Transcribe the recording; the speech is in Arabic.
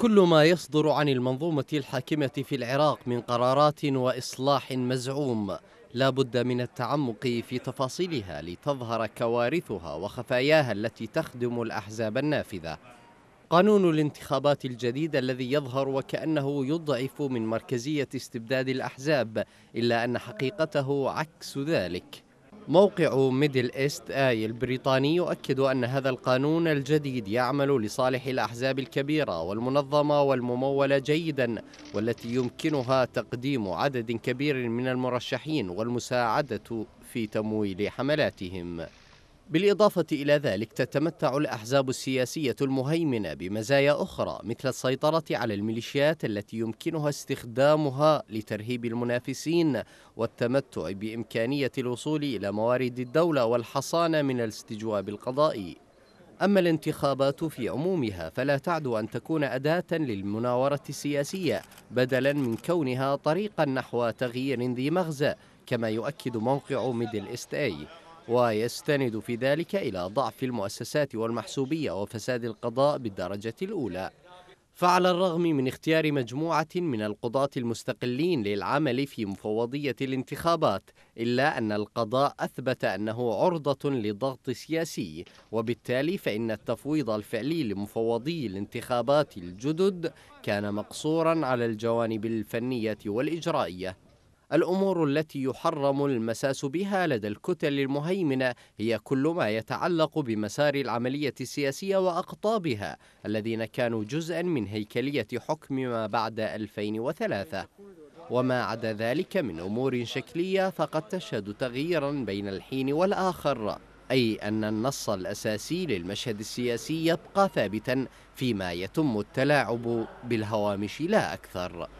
كل ما يصدر عن المنظومة الحاكمة في العراق من قرارات وإصلاح مزعوم لا بد من التعمق في تفاصيلها لتظهر كوارثها وخفاياها التي تخدم الأحزاب النافذة قانون الانتخابات الجديد الذي يظهر وكأنه يضعف من مركزية استبداد الأحزاب إلا أن حقيقته عكس ذلك موقع ميدل إيست آي البريطاني يؤكد أن هذا القانون الجديد يعمل لصالح الأحزاب الكبيرة والمنظمة والممولة جيدا والتي يمكنها تقديم عدد كبير من المرشحين والمساعدة في تمويل حملاتهم بالإضافة إلى ذلك تتمتع الأحزاب السياسية المهيمنة بمزايا أخرى مثل السيطرة على الميليشيات التي يمكنها استخدامها لترهيب المنافسين والتمتع بإمكانية الوصول إلى موارد الدولة والحصانة من الاستجواب القضائي أما الانتخابات في عمومها فلا تعدو أن تكون أداة للمناورة السياسية بدلا من كونها طريقا نحو تغيير ذي مغزى كما يؤكد موقع ميدل إست أي ويستند في ذلك إلى ضعف المؤسسات والمحسوبية وفساد القضاء بالدرجة الأولى فعلى الرغم من اختيار مجموعة من القضاة المستقلين للعمل في مفوضية الانتخابات إلا أن القضاء أثبت أنه عرضة لضغط سياسي وبالتالي فإن التفويض الفعلي لمفوضي الانتخابات الجدد كان مقصورا على الجوانب الفنية والإجرائية الأمور التي يحرم المساس بها لدى الكتل المهيمنة هي كل ما يتعلق بمسار العملية السياسية وأقطابها الذين كانوا جزءا من هيكلية حكم ما بعد 2003 وما عدا ذلك من أمور شكلية فقد تشهد تغييرا بين الحين والآخر أي أن النص الأساسي للمشهد السياسي يبقى ثابتا فيما يتم التلاعب بالهوامش لا أكثر